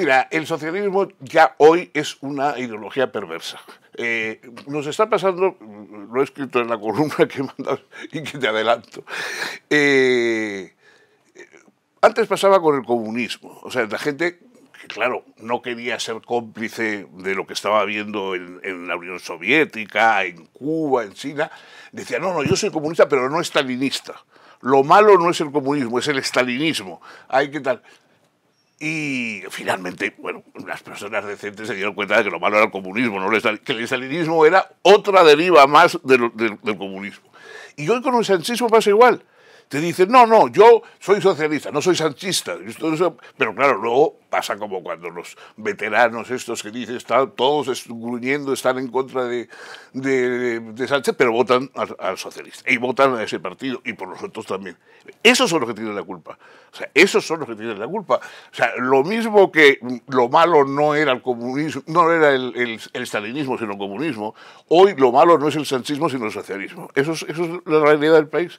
Mira, el socialismo ya hoy es una ideología perversa. Eh, nos está pasando, lo he escrito en la columna que he mandado y que te adelanto. Eh, antes pasaba con el comunismo, o sea, la gente que claro, no quería ser cómplice de lo que estaba viendo en, en, la Unión Soviética, en Cuba, en China, decía, no, no, yo soy comunista, pero no estalinista. Lo malo no es el comunismo, es el estalinismo. Hay que tal. Y finalmente, bueno, las personas decentes se dieron cuenta de que lo malo era el comunismo, no que el estalinismo era otra deriva más del, comunismo. Y hoy con el sanchismo pasa igual te dicen, no, no, yo soy socialista, no soy sanchista. Pero claro, luego pasa como cuando los veteranos estos que dicen, están todos gruñendo, están en contra de, de, Sánchez, pero votan al, socialista y votan a ese partido y por nosotros también. Esos son los que tienen la culpa. O sea, esos son los que tienen la culpa. O sea, lo mismo que lo malo no era el comunismo, no era el, el, el stalinismo, sino el comunismo, hoy lo malo no es el sanchismo, sino el socialismo. Eso es, eso es la realidad del país.